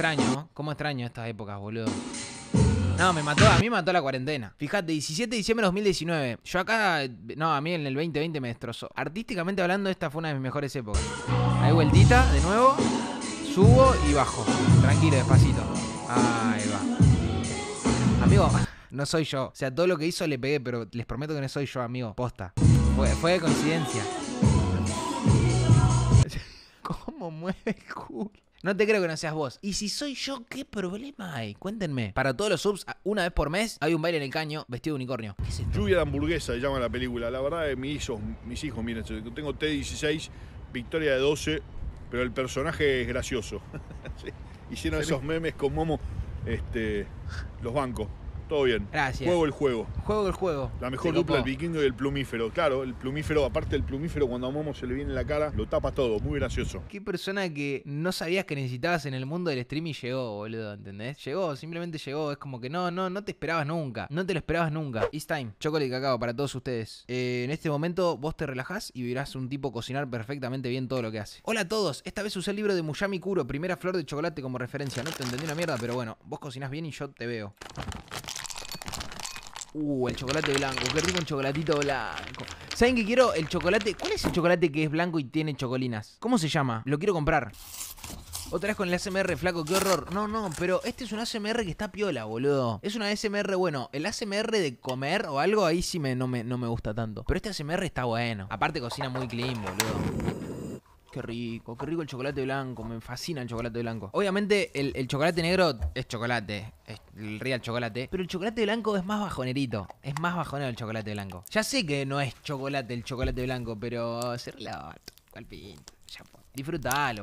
extraño, cómo extraño estas épocas, boludo. No, me mató, a mí me mató la cuarentena. Fíjate, 17 de diciembre de 2019. Yo acá, no, a mí en el 2020 me destrozó. Artísticamente hablando, esta fue una de mis mejores épocas. Ahí vueltita, de nuevo. Subo y bajo. Tranquilo, despacito. Ahí va. Amigo, no soy yo. O sea, todo lo que hizo le pegué, pero les prometo que no soy yo, amigo. Posta. Fue, fue de coincidencia. ¿Cómo mueve el culo? No te creo que no seas vos. Y si soy yo, ¿qué problema hay? Cuéntenme. Para todos los subs, una vez por mes hay un baile en el caño vestido de unicornio. es Lluvia de hamburguesa se llama la película. La verdad, es mis hijos, mis hijos miren, tengo T16, Victoria de 12, pero el personaje es gracioso. Hicieron esos memes con Momo, este, los bancos. Todo bien. Gracias. Juego el juego. Juego el juego. La mejor dupla, el vikingo y el plumífero. Claro, el plumífero, aparte del plumífero, cuando a Momo se le viene en la cara, lo tapa todo. Muy gracioso. Qué persona que no sabías que necesitabas en el mundo del streaming llegó, boludo, ¿entendés? Llegó, simplemente llegó. Es como que no, no, no te esperabas nunca. No te lo esperabas nunca. It's time. Chocolate y cacao para todos ustedes. Eh, en este momento vos te relajás y verás un tipo cocinar perfectamente bien todo lo que hace. Hola a todos. Esta vez usé el libro de Muyami Kuro, primera flor de chocolate como referencia. No te entendí una mierda, pero bueno, vos cocinás bien y yo te veo. Uh, el chocolate blanco. Qué rico un chocolatito blanco. ¿Saben que quiero el chocolate? ¿Cuál es el chocolate que es blanco y tiene chocolinas? ¿Cómo se llama? Lo quiero comprar. Otra vez con el ASMR, flaco, qué horror. No, no, pero este es un ASMR que está piola, boludo. Es una ASMR, bueno, el ASMR de comer o algo ahí sí me, no, me, no me gusta tanto. Pero este ASMR está bueno. Aparte cocina muy clean, boludo. Qué rico, qué rico el chocolate blanco, me fascina el chocolate blanco. Obviamente el, chocolate negro es chocolate, es el real chocolate, pero el chocolate blanco es más bajonerito, es más bajonero el chocolate blanco. Ya sé que no es chocolate el chocolate blanco, pero se relata,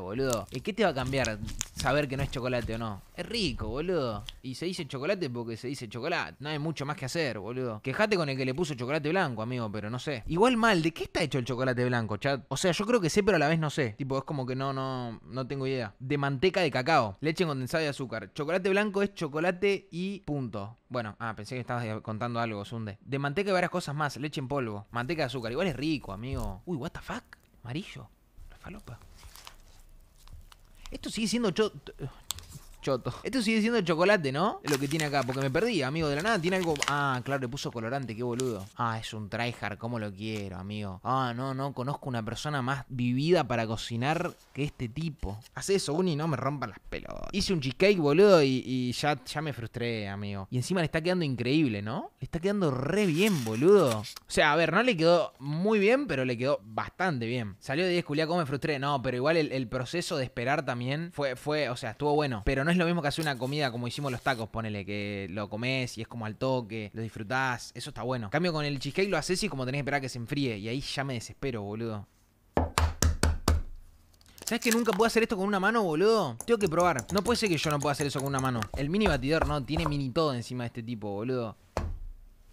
boludo. ¿Y qué te va a cambiar saber que no es chocolate o no. Es rico, boludo. Y se dice chocolate porque se dice chocolate. No hay mucho más que hacer, boludo. Quejate con el que le puso chocolate blanco, amigo, pero no sé. Igual mal, ¿de qué está hecho el chocolate blanco, chat? O sea, yo creo que sé, pero a la vez no sé. Tipo, es como que no, no, no tengo idea. De manteca de cacao, leche condensada y azúcar. Chocolate blanco es chocolate y punto. Bueno, ah, pensé que estabas eh, contando algo, zunde De manteca y varias cosas más, leche en polvo, manteca de azúcar. Igual es rico, amigo. Uy, what the fuck? Amarillo. La falopa. Esto sigue siendo yo. Esto sigue siendo chocolate, ¿no? lo que tiene acá, porque me perdí, amigo. De la nada tiene algo... Ah, claro, le puso colorante, qué boludo. Ah, es un tryhard, cómo lo quiero, amigo. Ah, no, no, conozco una persona más vivida para cocinar que este tipo. Hace eso, Uni, no me rompan las pelotas. Hice un cheesecake, boludo, y, ya, ya me frustré, amigo. Y encima le está quedando increíble, ¿no? Le está quedando re bien, boludo. O sea, a ver, no le quedó muy bien, pero le quedó bastante bien. Salió de 10, Julia, cómo me frustré. No, pero igual el, proceso de esperar también fue, fue, o sea, estuvo bueno. Pero no es es lo mismo que hacer una comida como hicimos los tacos, ponele, que lo comes y es como al toque, lo disfrutás, eso está bueno. cambio, con el cheesecake lo haces y como tenés que esperar a que se enfríe, y ahí ya me desespero, boludo. ¿Sabes que nunca puedo hacer esto con una mano, boludo? Tengo que probar. No puede ser que yo no pueda hacer eso con una mano. El mini batidor, no, tiene mini todo encima de este tipo, boludo.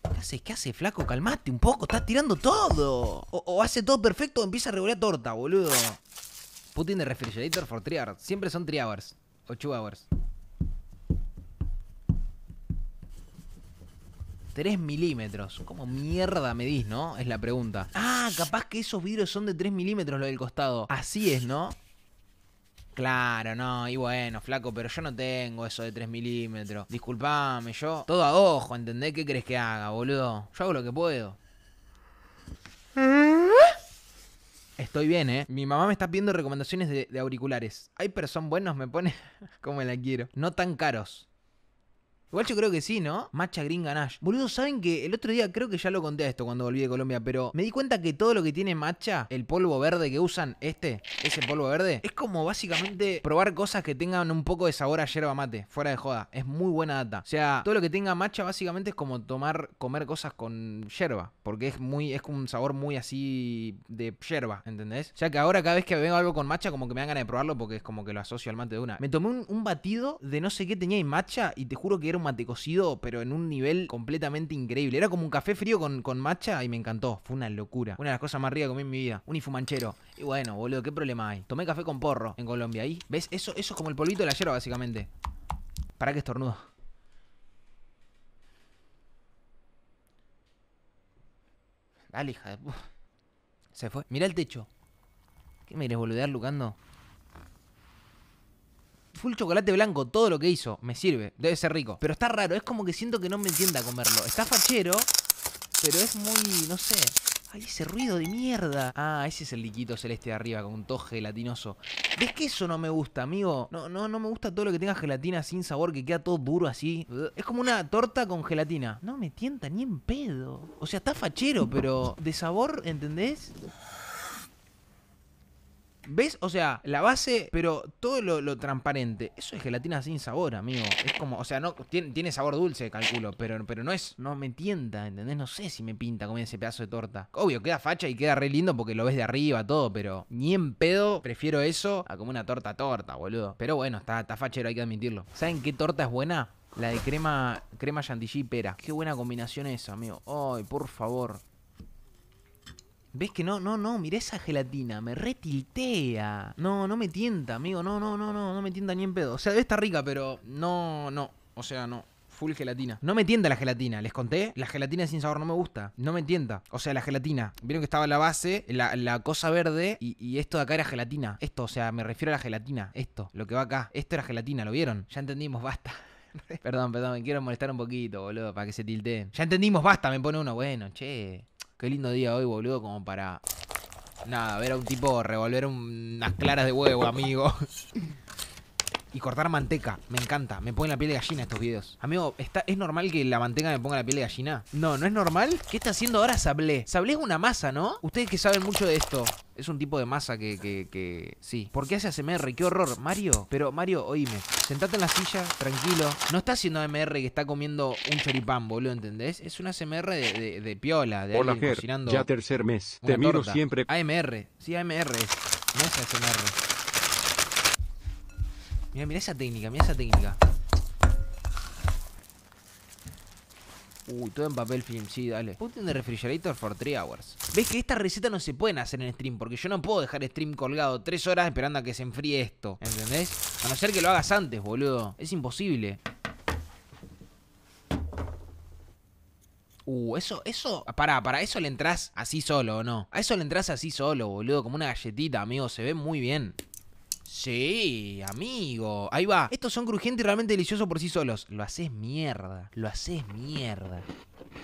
¿Qué haces? ¿Qué hace, flaco? Calmate un poco, estás tirando todo. O, hace todo perfecto o empieza a regular torta, boludo. Putin de refrigerator for 3 Siempre son 3 8 hours. 3 milímetros. Como mierda medís, no? Es la pregunta. Ah, capaz que esos vidrios son de 3 milímetros lo del costado. Así es, ¿no? Claro, no, y bueno, flaco, pero yo no tengo eso de 3 milímetros. Disculpame, yo. Todo a ojo, ¿entendés? ¿Qué crees que haga, boludo? Yo hago lo que puedo. Estoy bien, ¿eh? Mi mamá me está pidiendo recomendaciones de, auriculares. ¿Hay pero son buenos? Me pone como la quiero. No tan caros. Igual yo creo que sí, ¿no? Macha Green Ganache. Boludo, ¿saben que el otro día creo que ya lo conté a esto cuando volví de Colombia, pero me di cuenta que todo lo que tiene matcha, el polvo verde que usan, este, ese polvo verde, es como básicamente probar cosas que tengan un poco de sabor a yerba mate, fuera de joda. Es muy buena data. O sea, todo lo que tenga matcha básicamente es como tomar, comer cosas con yerba, porque es muy, es como un sabor muy así de yerba, ¿entendés? O sea que ahora cada vez que veo algo con matcha, como que me dan ganas de probarlo porque es como que lo asocio al mate de una. Me tomé un, un batido de no sé qué tenía y matcha y te juro que era un Mate cocido pero en un nivel completamente increíble. Era como un café frío con, con matcha y me encantó. Fue una locura. Una de las cosas más ricas que comí en mi vida. Un ifumanchero. Y bueno, boludo, ¿qué problema hay? Tomé café con porro en Colombia. Ahí, ¿ves? Eso, eso es como el polvito de la hierba, básicamente. ¿Para que estornudo? Dale, hija de... Se fue. Mira el techo. ¿Qué me a boludear, Lucando? full chocolate blanco, todo lo que hizo, me sirve, debe ser rico. Pero está raro, es como que siento que no me entienda comerlo. Está fachero, pero es muy, no sé. Ay, ese ruido de mierda. Ah, ese es el liquito celeste de arriba con un toje gelatinoso. ¿Ves que eso no me gusta, amigo? No, no, no me gusta todo lo que tenga gelatina sin sabor, que queda todo duro así. Es como una torta con gelatina. No me tienta ni en pedo. O sea, está fachero, pero de sabor, ¿entendés? ¿Ves? O sea, la base, pero todo lo, transparente. Eso es gelatina sin sabor, amigo. Es como, o sea, no tiene, sabor dulce, calculo, pero, pero no es, no me tienta, ¿entendés? No sé si me pinta comer ese pedazo de torta. Obvio, queda facha y queda re lindo porque lo ves de arriba, todo, pero ni en pedo prefiero eso a como una torta torta, boludo. Pero bueno, está, está fachero, hay que admitirlo. ¿Saben qué torta es buena? La de crema, crema chantilly y pera. Qué buena combinación eso, amigo. Ay, por favor. ¿Ves que no, no, no? Mirá esa gelatina, me retiltea. No, no me tienta, amigo, no, no, no, no, no me tienta ni en pedo. O sea, está rica, pero no, no, o sea, no. Full gelatina. No me tienta la gelatina, les conté. La gelatina sin sabor no me gusta. No me tienta. O sea, la gelatina. Vieron que estaba la base, la, cosa verde y, y, esto de acá era gelatina. Esto, o sea, me refiero a la gelatina. Esto, lo que va acá. Esto era gelatina, ¿lo vieron? Ya entendimos, basta. perdón, perdón, me quiero molestar un poquito, boludo, para que se tilteen. Ya entendimos, basta, me pone uno. Bueno, che. Qué lindo día hoy, boludo, como para. Nada, ver a un tipo revolver unas claras de huevo, amigo. y cortar manteca. Me encanta, me pone la piel de gallina estos videos. Amigo, ¿está, ¿es normal que la manteca me ponga la piel de gallina? No, ¿no es normal? ¿Qué está haciendo ahora Sablé? Sable es una masa, ¿no? Ustedes que saben mucho de esto. Es un tipo de masa que, que, Sí. ¿Por qué hace ASMR? ¡Qué horror! Mario, pero Mario, oíme. Sentate en la silla, tranquilo. No está haciendo AMR que está comiendo un choripán, boludo, ¿entendés? Es una ASMR de, piola, de alguien cocinando Ya tercer mes. Te torta. siempre. AMR. Sí, AMR es. No es ASMR. Mira, mira esa técnica, mira esa técnica. Uy, todo en papel film, sí, dale. Putin in the refrigerator for 3 hours. Ves que estas recetas no se pueden hacer en stream, porque yo no puedo dejar stream colgado 3 horas esperando a que se enfríe esto. ¿Entendés? A no ser que lo hagas antes, boludo. Es imposible. Uh, eso, eso, pará, para eso le entras así solo, ¿o no? A eso le entras así solo, boludo, como una galletita, amigo, se ve muy bien. Sí, amigo. Ahí va. Estos son crujientes y realmente deliciosos por sí solos. Lo haces mierda. Lo haces mierda.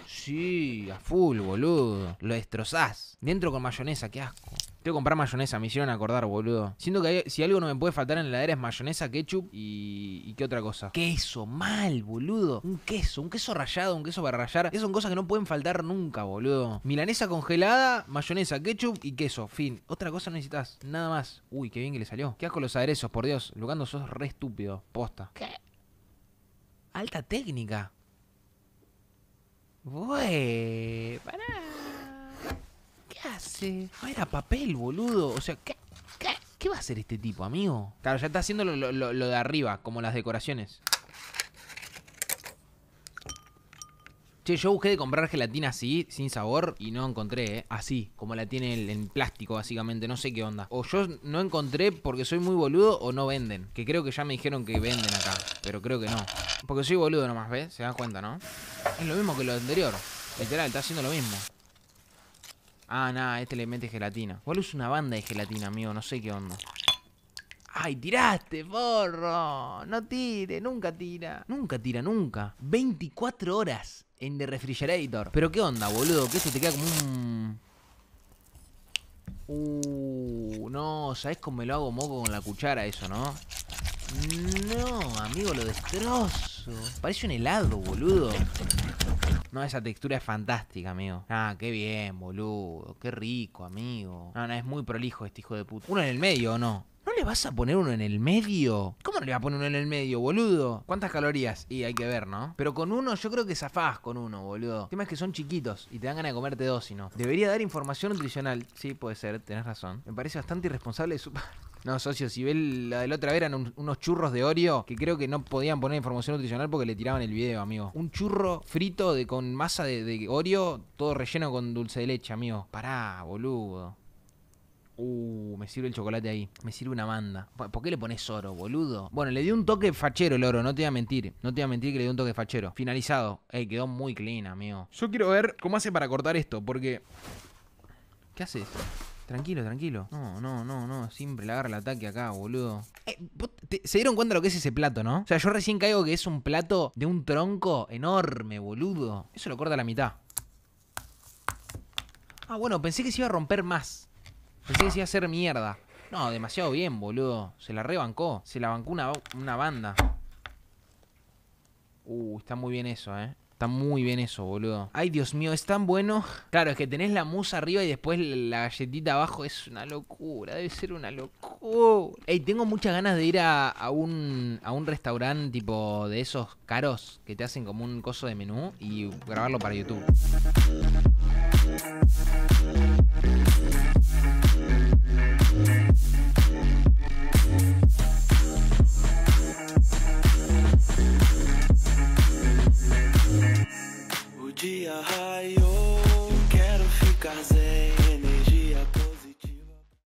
Sí, a full, boludo. Lo destrozás. Dentro con mayonesa, qué asco que comprar mayonesa, me hicieron acordar, boludo. Siento que si algo no me puede faltar en la heladera es mayonesa, ketchup y, y qué otra cosa. Queso, mal, boludo. Un queso, un queso rallado, un queso para rallar. Esas son cosas que no pueden faltar nunca, boludo. Milanesa congelada, mayonesa, ketchup y queso. Fin. Otra cosa no necesitas. Nada más. Uy, qué bien que le salió. Qué con los aderezos, por Dios. Lucando sos re estúpido. Posta. ¿Qué? Alta técnica. Uy, pará hace? Ah, era papel, boludo. O sea, ¿qué, qué, va a hacer este tipo, amigo? Claro, ya está haciendo lo, de arriba, como las decoraciones. Che, yo busqué de comprar gelatina así, sin sabor, y no encontré, ¿eh? Así, como la tiene en plástico, básicamente. No sé qué onda. O yo no encontré porque soy muy boludo o no venden. Que creo que ya me dijeron que venden acá, pero creo que no. Porque soy boludo nomás, ¿ves? Se dan cuenta, ¿no? Es lo mismo que lo anterior. Literal, está haciendo lo mismo. Ah, nada, este le mete gelatina. ¿Cuál es una banda de gelatina, amigo? No sé qué onda. ¡Ay, tiraste, porro! No tire, nunca tira. Nunca tira, nunca. 24 horas en The Refrigerator. Pero qué onda, boludo, que eso te queda como un... Uh, no, ¿sabes cómo me lo hago moco con la cuchara eso, no? No, amigo, lo destrozo. Parece un helado, boludo. No, esa textura es fantástica, amigo. Ah, qué bien, boludo. Qué rico, amigo. No, no, es muy prolijo este hijo de puta. ¿Uno en el medio o no? ¿No le vas a poner uno en el medio? ¿Cómo no le vas a poner uno en el medio, boludo? ¿Cuántas calorías? Y hay que ver, ¿no? Pero con uno yo creo que zafás con uno, boludo. El tema es que son chiquitos y te dan ganas de comerte dos, y no. Debería dar información nutricional. Sí, puede ser, tenés razón. Me parece bastante irresponsable de su No, socio, si ve la de la otra vez eran unos churros de Oreo que creo que no podían poner información nutricional porque le tiraban el video, amigo. Un churro frito de con masa de, de Oreo, todo relleno con dulce de leche, amigo. Pará, boludo. Uh, me sirve el chocolate ahí. Me sirve una manda ¿Por qué le pones oro, boludo? Bueno, le dio un toque fachero el oro, no te voy a mentir. No te voy a mentir que le di un toque fachero. Finalizado. Ey, quedó muy clean, amigo. Yo quiero ver cómo hace para cortar esto, porque. ¿Qué haces? Tranquilo, tranquilo. No, no, no, no. Siempre le agarra el ataque acá, boludo. Eh, ¿Se dieron cuenta lo que es ese plato, no? O sea, yo recién caigo que es un plato de un tronco enorme, boludo. Eso lo corta a la mitad. Ah, bueno, pensé que se iba a romper más. Pensé que se iba a hacer mierda. No, demasiado bien, boludo. Se la rebancó. Se la bancó una, una banda. Uh, está muy bien eso, eh. Está muy bien eso, boludo. Ay, Dios mío, es tan bueno. Claro, es que tenés la mousse arriba y después la galletita abajo. Es una locura, debe ser una locura. Ey, tengo muchas ganas de ir a, a un, a un restaurante tipo de esos caros que te hacen como un coso de menú y grabarlo para YouTube. higher